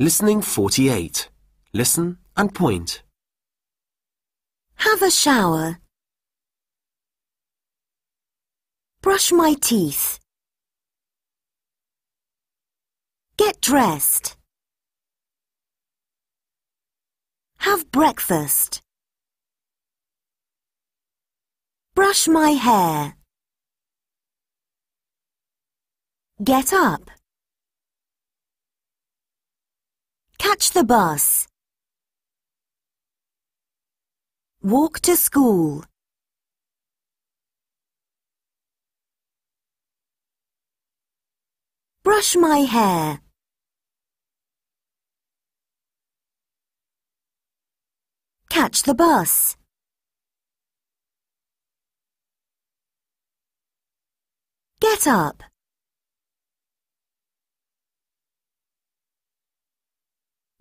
Listening 48. Listen and point. Have a shower. Brush my teeth. Get dressed. Have breakfast. Brush my hair. Get up. Catch the bus. Walk to school. Brush my hair. Catch the bus. Get up.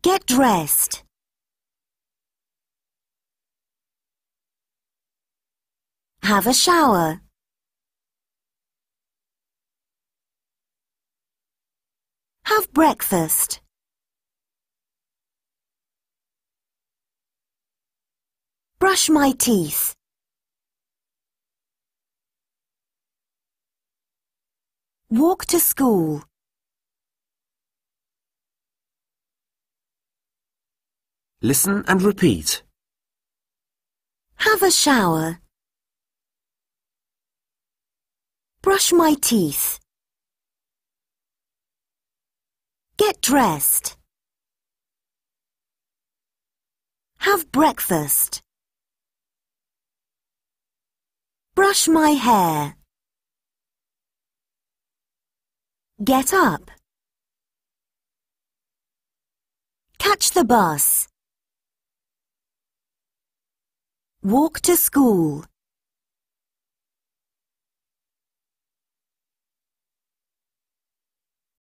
Get dressed. Have a shower. Have breakfast. Brush my teeth. Walk to school. Listen and repeat. Have a shower. Brush my teeth. Get dressed. Have breakfast. Brush my hair. Get up. Catch the bus. Walk to school.